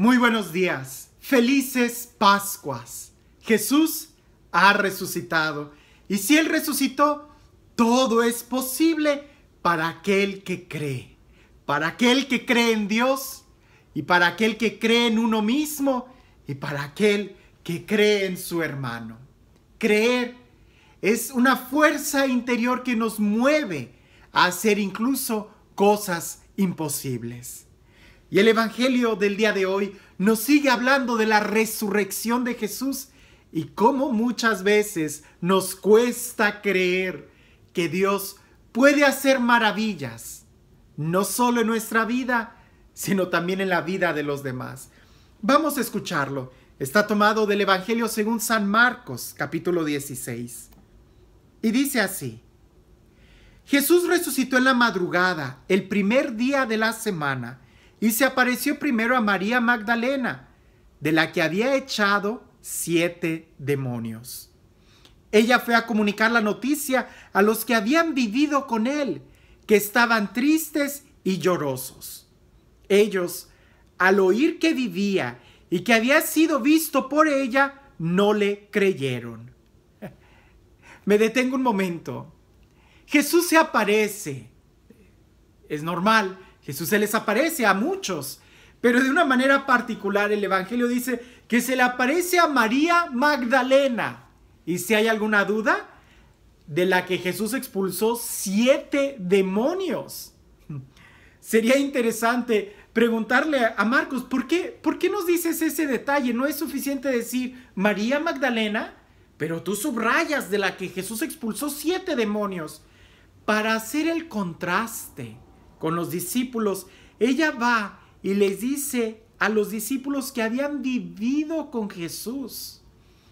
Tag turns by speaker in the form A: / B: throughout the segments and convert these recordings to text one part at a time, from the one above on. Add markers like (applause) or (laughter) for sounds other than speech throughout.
A: Muy buenos días, felices Pascuas. Jesús ha resucitado y si Él resucitó, todo es posible para aquel que cree, para aquel que cree en Dios y para aquel que cree en uno mismo y para aquel que cree en su hermano. Creer es una fuerza interior que nos mueve a hacer incluso cosas imposibles. Y el Evangelio del día de hoy nos sigue hablando de la resurrección de Jesús y cómo muchas veces nos cuesta creer que Dios puede hacer maravillas, no solo en nuestra vida, sino también en la vida de los demás. Vamos a escucharlo. Está tomado del Evangelio según San Marcos, capítulo 16. Y dice así. Jesús resucitó en la madrugada, el primer día de la semana, y se apareció primero a María Magdalena, de la que había echado siete demonios. Ella fue a comunicar la noticia a los que habían vivido con él, que estaban tristes y llorosos. Ellos, al oír que vivía y que había sido visto por ella, no le creyeron. (laughs) Me detengo un momento. Jesús se aparece. Es normal Jesús se les aparece a muchos, pero de una manera particular el Evangelio dice que se le aparece a María Magdalena. Y si hay alguna duda, de la que Jesús expulsó siete demonios. Sería interesante preguntarle a Marcos, ¿por qué, ¿por qué nos dices ese detalle? No es suficiente decir María Magdalena, pero tú subrayas de la que Jesús expulsó siete demonios para hacer el contraste con los discípulos, ella va y les dice a los discípulos que habían vivido con Jesús,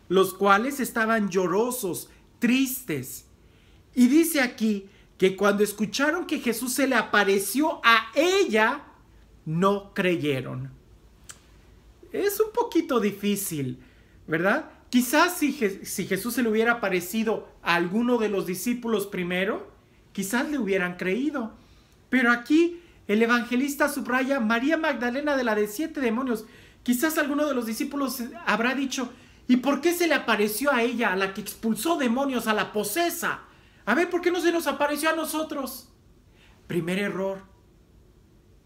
A: los cuales estaban llorosos, tristes. Y dice aquí que cuando escucharon que Jesús se le apareció a ella, no creyeron. Es un poquito difícil, ¿verdad? Quizás si, Jesús se le hubiera aparecido a alguno de los discípulos primero, quizás le hubieran creído. Pero aquí el evangelista subraya María Magdalena de la de siete demonios. Quizás alguno de los discípulos habrá dicho, ¿y por qué se le apareció a ella, a la que expulsó demonios, a la posesa? A ver, ¿por qué no se nos apareció a nosotros? Primer error,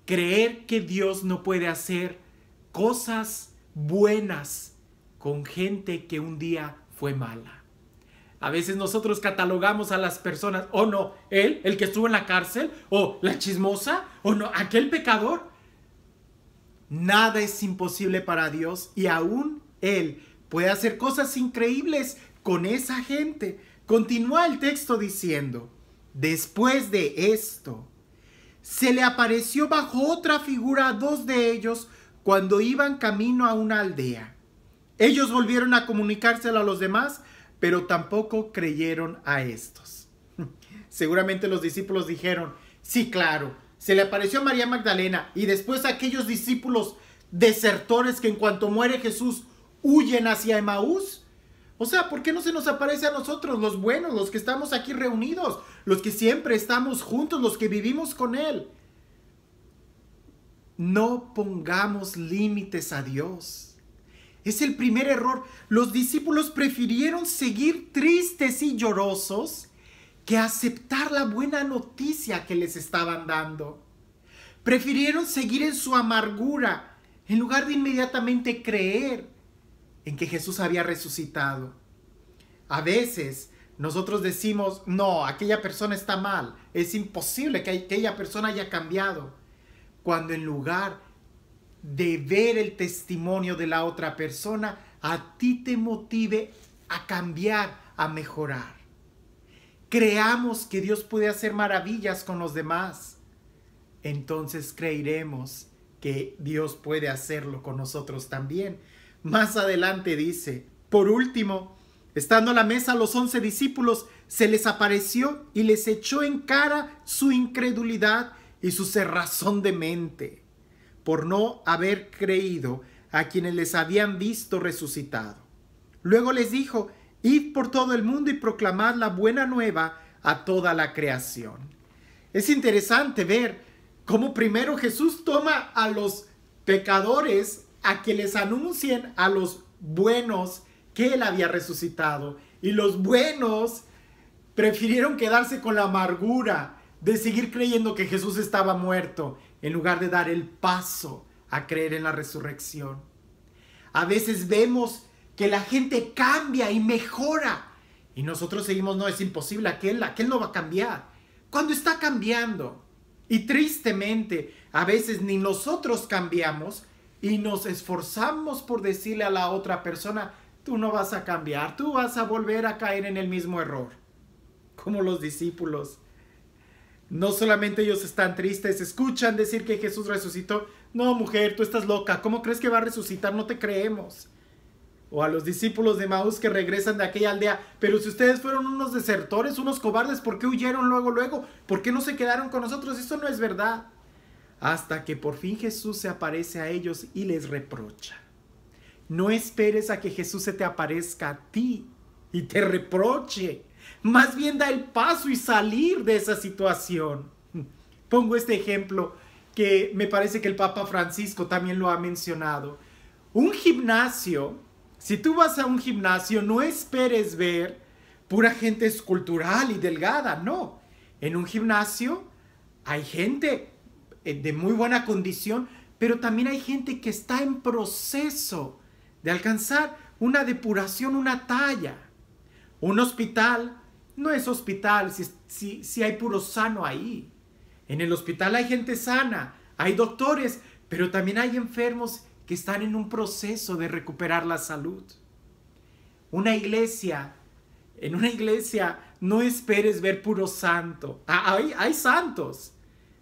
A: creer que Dios no puede hacer cosas buenas con gente que un día fue mala. A veces nosotros catalogamos a las personas, o no, él, el que estuvo en la cárcel, o la chismosa, o no, aquel pecador. Nada es imposible para Dios y aún Él puede hacer cosas increíbles con esa gente. Continúa el texto diciendo, después de esto, se le apareció bajo otra figura a dos de ellos cuando iban camino a una aldea. Ellos volvieron a comunicárselo a los demás pero tampoco creyeron a estos. Seguramente los discípulos dijeron, sí, claro, se le apareció a María Magdalena y después a aquellos discípulos desertores que en cuanto muere Jesús huyen hacia Emaús. O sea, ¿por qué no se nos aparece a nosotros, los buenos, los que estamos aquí reunidos, los que siempre estamos juntos, los que vivimos con Él? No pongamos límites a Dios. Es el primer error. Los discípulos prefirieron seguir tristes y llorosos que aceptar la buena noticia que les estaban dando. Prefirieron seguir en su amargura en lugar de inmediatamente creer en que Jesús había resucitado. A veces nosotros decimos, no, aquella persona está mal, es imposible que aquella persona haya cambiado, cuando en lugar de ver el testimonio de la otra persona a ti te motive a cambiar, a mejorar. Creamos que Dios puede hacer maravillas con los demás. Entonces creiremos que Dios puede hacerlo con nosotros también. Más adelante dice, por último, estando a la mesa los once discípulos, se les apareció y les echó en cara su incredulidad y su cerrazón de mente por no haber creído a quienes les habían visto resucitado. Luego les dijo, Id por todo el mundo y proclamad la buena nueva a toda la creación. Es interesante ver cómo primero Jesús toma a los pecadores a que les anuncien a los buenos que él había resucitado. Y los buenos prefirieron quedarse con la amargura de seguir creyendo que Jesús estaba muerto en lugar de dar el paso a creer en la resurrección. A veces vemos que la gente cambia y mejora y nosotros seguimos, no, es imposible, aquel, aquel no va a cambiar. Cuando está cambiando y tristemente a veces ni nosotros cambiamos y nos esforzamos por decirle a la otra persona, tú no vas a cambiar, tú vas a volver a caer en el mismo error, como los discípulos no solamente ellos están tristes, escuchan decir que Jesús resucitó. No, mujer, tú estás loca. ¿Cómo crees que va a resucitar? No te creemos. O a los discípulos de Maús que regresan de aquella aldea. Pero si ustedes fueron unos desertores, unos cobardes, ¿por qué huyeron luego, luego? ¿Por qué no se quedaron con nosotros? Eso no es verdad. Hasta que por fin Jesús se aparece a ellos y les reprocha. No esperes a que Jesús se te aparezca a ti y te reproche. Más bien da el paso y salir de esa situación. Pongo este ejemplo que me parece que el Papa Francisco también lo ha mencionado. Un gimnasio, si tú vas a un gimnasio, no esperes ver pura gente escultural y delgada, no. En un gimnasio hay gente eh, de muy buena condición, pero también hay gente que está en proceso de alcanzar una depuración, una talla. Un hospital no es hospital si, si, hay puro sano ahí. En el hospital hay gente sana, hay doctores, pero también hay enfermos que están en un proceso de recuperar la salud. Una iglesia, en una iglesia no esperes ver puro santo. Ah, hay santos,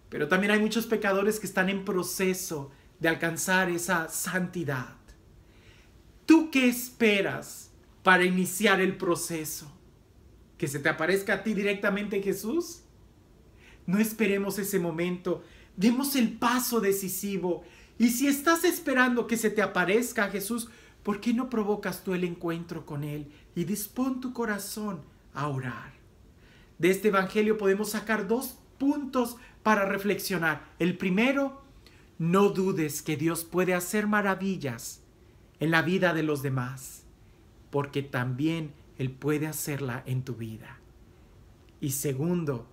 A: pero también hay muchos pecadores que están en proceso de alcanzar esa santidad. ¿Tú qué esperas para iniciar el proceso. Que se te aparezca a ti directamente Jesús. No esperemos ese momento. Demos el paso decisivo. Y si estás esperando que se te aparezca Jesús, ¿por qué no provocas tú el encuentro con Él? Y dispón tu corazón a orar. De este Evangelio podemos sacar dos puntos para reflexionar. El primero, no dudes que Dios puede hacer maravillas en la vida de los demás porque también Él puede hacerla en tu vida. Y segundo,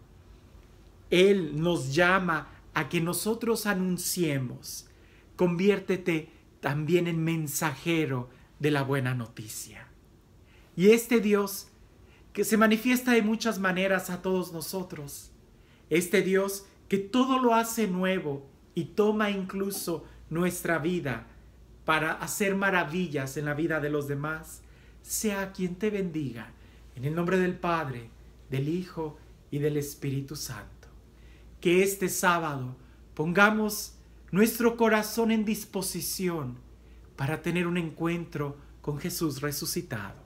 A: Él nos llama a que nosotros anunciemos, conviértete también en mensajero de la buena noticia. Y este Dios, que se manifiesta de muchas maneras a todos nosotros, este Dios que todo lo hace nuevo y toma incluso nuestra vida para hacer maravillas en la vida de los demás, sea quien te bendiga, en el nombre del Padre, del Hijo y del Espíritu Santo. Que este sábado pongamos nuestro corazón en disposición para tener un encuentro con Jesús resucitado.